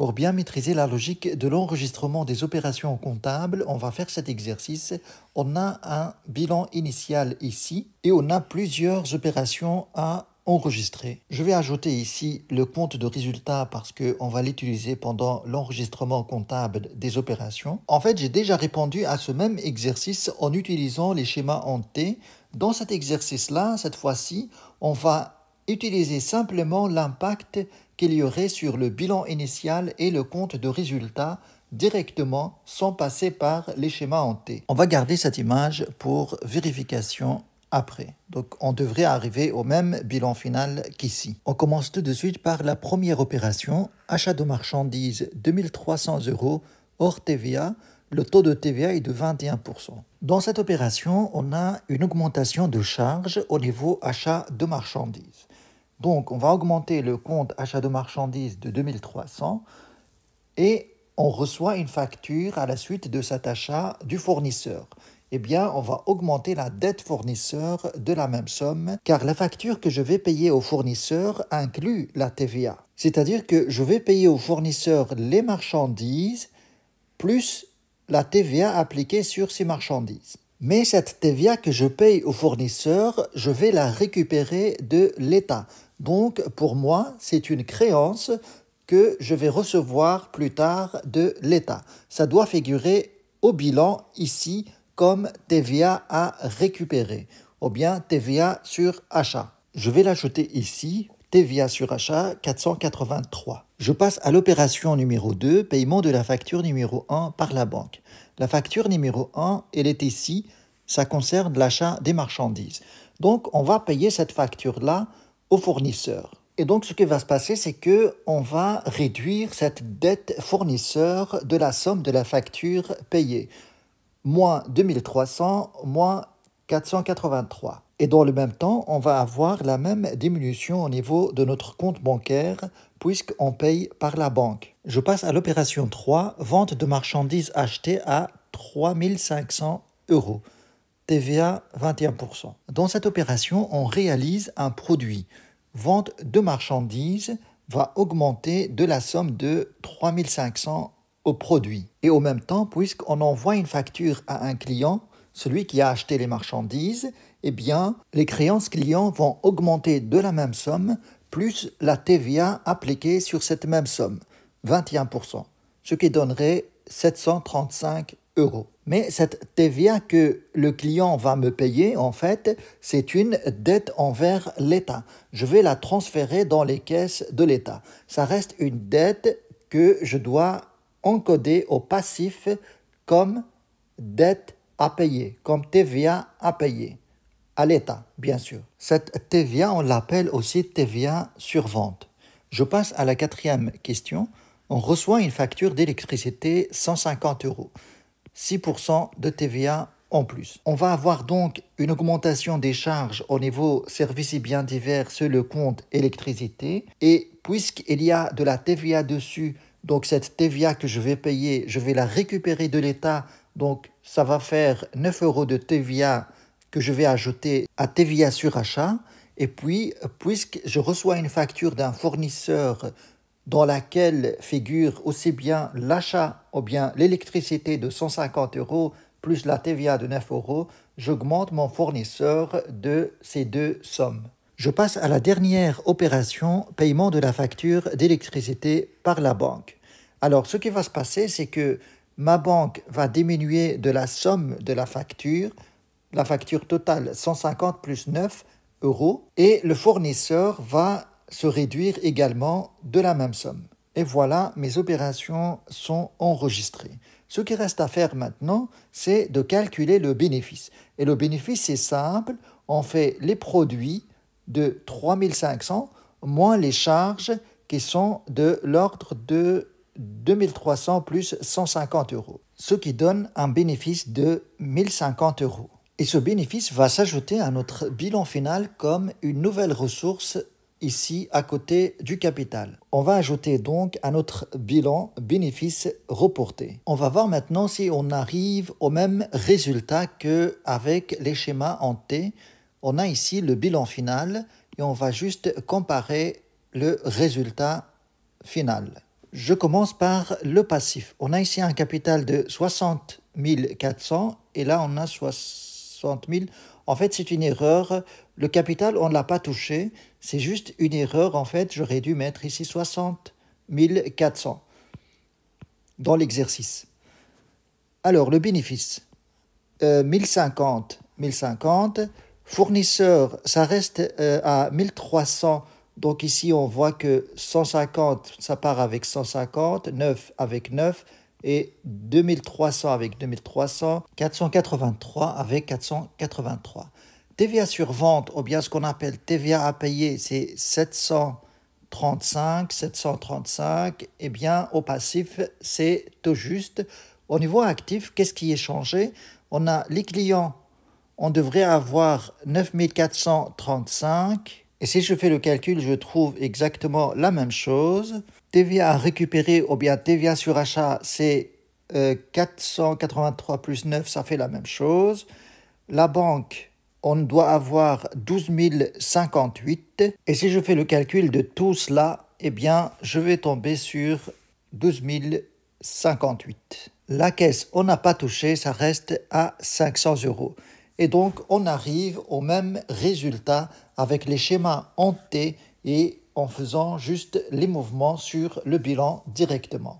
Pour bien maîtriser la logique de l'enregistrement des opérations comptables, on va faire cet exercice. On a un bilan initial ici et on a plusieurs opérations à enregistrer. Je vais ajouter ici le compte de résultat parce qu'on va l'utiliser pendant l'enregistrement comptable des opérations. En fait, j'ai déjà répondu à ce même exercice en utilisant les schémas en T. Dans cet exercice-là, cette fois-ci, on va utilisez simplement l'impact qu'il y aurait sur le bilan initial et le compte de résultats directement sans passer par les schémas T. On va garder cette image pour vérification après. Donc on devrait arriver au même bilan final qu'ici. On commence tout de suite par la première opération, achat de marchandises 2300 euros hors TVA, le taux de TVA est de 21%. Dans cette opération, on a une augmentation de charge au niveau achat de marchandises. Donc, on va augmenter le compte achat de marchandises de 2300 et on reçoit une facture à la suite de cet achat du fournisseur. Eh bien, on va augmenter la dette fournisseur de la même somme, car la facture que je vais payer au fournisseur inclut la TVA. C'est-à-dire que je vais payer au fournisseur les marchandises plus la TVA appliquée sur ces marchandises. Mais cette TVA que je paye au fournisseur, je vais la récupérer de l'État. Donc pour moi, c'est une créance que je vais recevoir plus tard de l'État. Ça doit figurer au bilan ici comme TVA à récupérer ou bien TVA sur achat. Je vais l'ajouter ici TVA sur achat 483. Je passe à l'opération numéro 2, paiement de la facture numéro 1 par la banque. La facture numéro 1, elle est ici, ça concerne l'achat des marchandises. Donc on va payer cette facture-là au fournisseur. Et donc ce qui va se passer, c'est que on va réduire cette dette fournisseur de la somme de la facture payée. Moins 2300, moins 483. Et dans le même temps, on va avoir la même diminution au niveau de notre compte bancaire puisqu'on paye par la banque. Je passe à l'opération 3, vente de marchandises achetées à 3500 euros. TVA 21%. Dans cette opération, on réalise un produit. Vente de marchandises va augmenter de la somme de 3500 au produit. Et au même temps, puisqu'on envoie une facture à un client, celui qui a acheté les marchandises, eh bien, les créances clients vont augmenter de la même somme plus la TVA appliquée sur cette même somme, 21%, ce qui donnerait 735 euros. Mais cette TVA que le client va me payer, en fait, c'est une dette envers l'État. Je vais la transférer dans les caisses de l'État. Ça reste une dette que je dois encoder au passif comme dette à payer, comme TVA à payer, à l'État, bien sûr. Cette TVA, on l'appelle aussi TVA sur vente. Je passe à la quatrième question. On reçoit une facture d'électricité 150 euros, 6% de TVA en plus. On va avoir donc une augmentation des charges au niveau services et biens divers sur le compte électricité. Et puisqu'il y a de la TVA dessus, donc cette TVA que je vais payer, je vais la récupérer de l'État, donc ça va faire 9 euros de TVA que je vais ajouter à TVA sur achat. Et puis, puisque je reçois une facture d'un fournisseur dans laquelle figure aussi bien l'achat ou bien l'électricité de 150 euros plus la TVA de 9 euros, j'augmente mon fournisseur de ces deux sommes. Je passe à la dernière opération, paiement de la facture d'électricité par la banque. Alors, ce qui va se passer, c'est que ma banque va diminuer de la somme de la facture, la facture totale 150 plus 9 euros, et le fournisseur va se réduire également de la même somme. Et voilà, mes opérations sont enregistrées. Ce qui reste à faire maintenant, c'est de calculer le bénéfice. Et le bénéfice, c'est simple, on fait les produits de 3500 moins les charges qui sont de l'ordre de 2300 plus 150 euros, ce qui donne un bénéfice de 1050 euros. Et ce bénéfice va s'ajouter à notre bilan final comme une nouvelle ressource ici à côté du capital. On va ajouter donc à notre bilan bénéfice reporté. On va voir maintenant si on arrive au même résultat que avec les schémas en T. On a ici le bilan final et on va juste comparer le résultat final. Je commence par le passif. On a ici un capital de 60 400 et là on a 60 000. En fait, c'est une erreur. Le capital, on ne l'a pas touché. C'est juste une erreur. En fait, j'aurais dû mettre ici 60 400 dans l'exercice. Alors, le bénéfice. 1050, euh, 1050. Fournisseur, ça reste euh, à 1300 donc ici, on voit que 150, ça part avec 150, 9 avec 9, et 2300 avec 2300, 483 avec 483. TVA sur vente, ou bien ce qu'on appelle TVA à payer, c'est 735, 735, et bien au passif, c'est tout juste. Au niveau actif, qu'est-ce qui est changé On a les clients, on devrait avoir 9435, et si je fais le calcul, je trouve exactement la même chose. TVA récupéré ou bien TVA sur achat, c'est 483 euh, plus 9, ça fait la même chose. La banque, on doit avoir 12 058. Et si je fais le calcul de tout cela, eh bien, je vais tomber sur 12 058. La caisse, on n'a pas touché, ça reste à 500 euros. Et donc, on arrive au même résultat avec les schémas hantés et en faisant juste les mouvements sur le bilan directement.